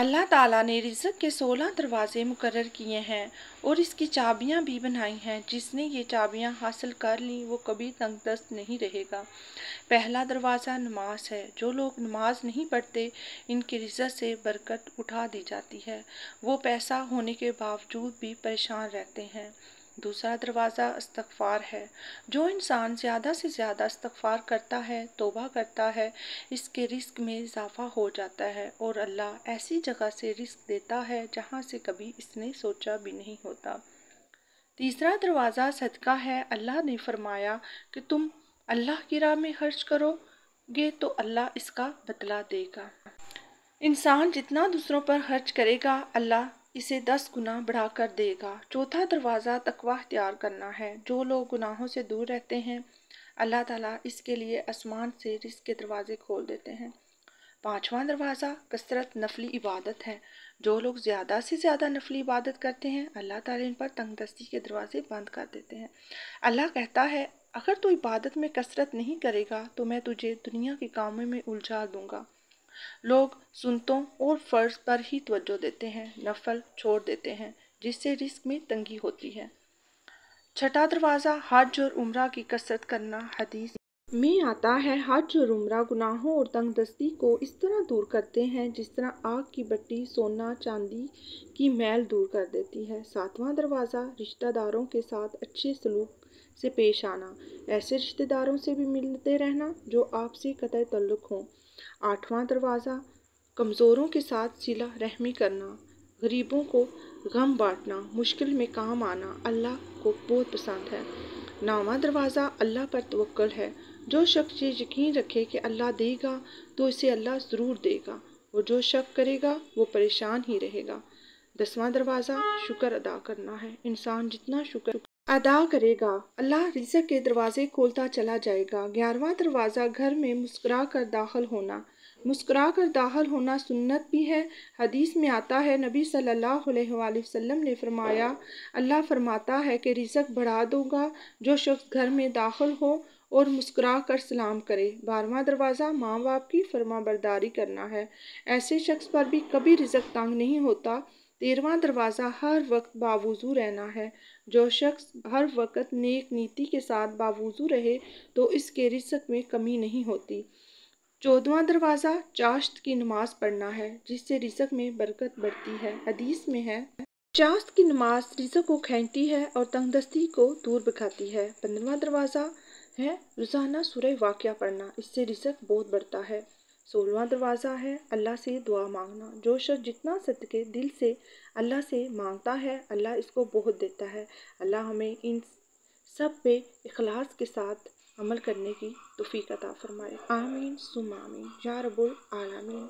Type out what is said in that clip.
अल्लाह ताला ने रिज़क के सोलह दरवाज़े मुकर किए हैं और इसकी चाबियां भी बनाई हैं जिसने ये चाबियां हासिल कर ली वो कभी तंगदस्त नहीं रहेगा पहला दरवाज़ा नमाज है जो लोग नमाज नहीं पढ़ते इनकी रिजक से बरकत उठा दी जाती है वो पैसा होने के बावजूद भी परेशान रहते हैं दूसरा दरवाज़ा इस्तफ़ार है जो इंसान ज़्यादा से ज़्यादा इस्तफ़ार करता है तोबा करता है इसके रिस्क में इजाफा हो जाता है और अल्लाह ऐसी जगह से रिस्क देता है जहाँ से कभी इसने सोचा भी नहीं होता तीसरा दरवाज़ा सदका है अल्लाह ने फरमाया कि तुम अल्लाह की राह में खर्च करोगे तो अल्लाह इसका बदला देगा इंसान जितना दूसरों पर खर्च करेगा अल्लाह इसे दस गुना बढ़ाकर देगा चौथा दरवाज़ा तकवा अख्तियार करना है जो लोग गुनाहों से दूर रहते हैं अल्लाह ताला इसके लिए आसमान से रिस्क के दरवाज़े खोल देते हैं पांचवा दरवाज़ा कसरत नफली इबादत है जो लोग ज़्यादा से ज़्यादा नफली इबादत करते हैं अल्लाह ताला इन पर तंगदस्ती के दरवाज़े बंद कर देते हैं अल्लाह कहता है अगर तू इबादत में कसरत नहीं करेगा तो मैं तुझे दुनिया के कामों में उलझा दूँगा लोग सुनतों और फ़र्ज पर ही तवज्जो देते हैं नफल छोड़ देते हैं जिससे रिस्क में तंगी होती है छठा दरवाज़ा हज और उम्र की कसरत करना हदीस में आता है हज और उम्र गुनाहों और तंग दस्ती को इस तरह दूर करते हैं जिस तरह आग की बट्टी सोना चांदी की मैल दूर कर देती है सातवां दरवाज़ा रिश्तेदारों के साथ अच्छे सलूक से पेश आना ऐसे रिश्तेदारों से भी मिलते रहना जो आपसे कतः तल्लुक़ हों आठवां दरवाज़ा कमज़ोरों के साथ सिला रहमी करना गरीबों को गम बांटना मुश्किल में काम आना अल्लाह को बहुत पसंद है नावा दरवाज़ा अल्लाह पर तवक्ल है जो शख्स ये यकीन रखे कि अल्लाह देगा तो इसे अल्लाह ज़रूर देगा और जो शक करेगा वो परेशान ही रहेगा दसवां दरवाज़ा शुक्र अदा करना है इंसान जितना शुक्र अदा करेगा अल्लाह रिजक के दरवाज़े खोलता चला जाएगा ग्यारहवा दरवाज़ा घर में मुस्करा कर दाखिल होना मुस्करा कर दाखिल होना सुन्नत भी है हदीस में आता है नबी सल्लल्लाहु अलैहि वसल्लम ने फरमाया अल्लाह फरमाता है कि रिजक बढ़ा दूंगा जो शख्स घर में दाखिल हो और मुस्करा कर सलाम करे बारहवा दरवाज़ा माँ बाप की फरमा बरदारी करना है ऐसे शख्स पर भी कभी रिजक तंग नहीं होता तेरवा दरवाज़ा हर वक्त बावजू रहना है जो शख्स हर वक्त नेक नीति के साथ बावजू रहे तो इसके रिसक में कमी नहीं होती चौदवा दरवाज़ा चाश्त की नमाज़ पढ़ना है जिससे रिजक में बरकत बढ़ती है हदीस में है चाश्त की नमाज रिजक को खेचती है और तंगदस्ती को दूर बखाती है पंद्रवा दरवाज़ा है रोज़ाना सुरह वाक़ पढ़ना इससे रिसक बहुत बढ़ता है सोलवा दरवाज़ा है अल्लाह से दुआ मांगना जो शख्स जितना सद के दिल से अल्लाह से मांगता है अल्लाह इसको बहुत देता है अल्लाह हमें इन सब पे इखलास के साथ अमल करने की तोफ़ी अता फ़रमाए आमीन सुम आमीन या रबुल आलमीन